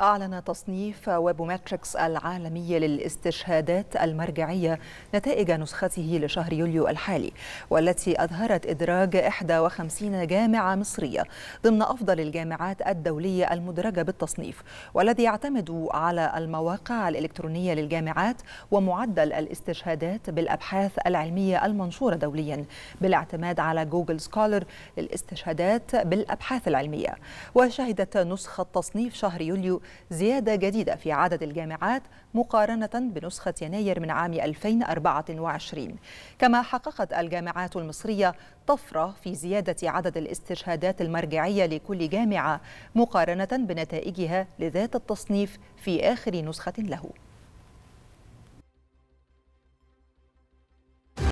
أعلن تصنيف ويب ماتريكس العالمي للاستشهادات المرجعية نتائج نسخته لشهر يوليو الحالي والتي أظهرت إدراج 51 جامعة مصرية ضمن أفضل الجامعات الدولية المدرجة بالتصنيف والذي يعتمد على المواقع الإلكترونية للجامعات ومعدل الاستشهادات بالأبحاث العلمية المنشورة دوليا بالاعتماد على جوجل سكولر للاستشهادات بالأبحاث العلمية وشهدت نسخة تصنيف شهر يوليو زيادة جديدة في عدد الجامعات مقارنة بنسخة يناير من عام 2024 كما حققت الجامعات المصرية طفرة في زيادة عدد الاستشهادات المرجعية لكل جامعة مقارنة بنتائجها لذات التصنيف في آخر نسخة له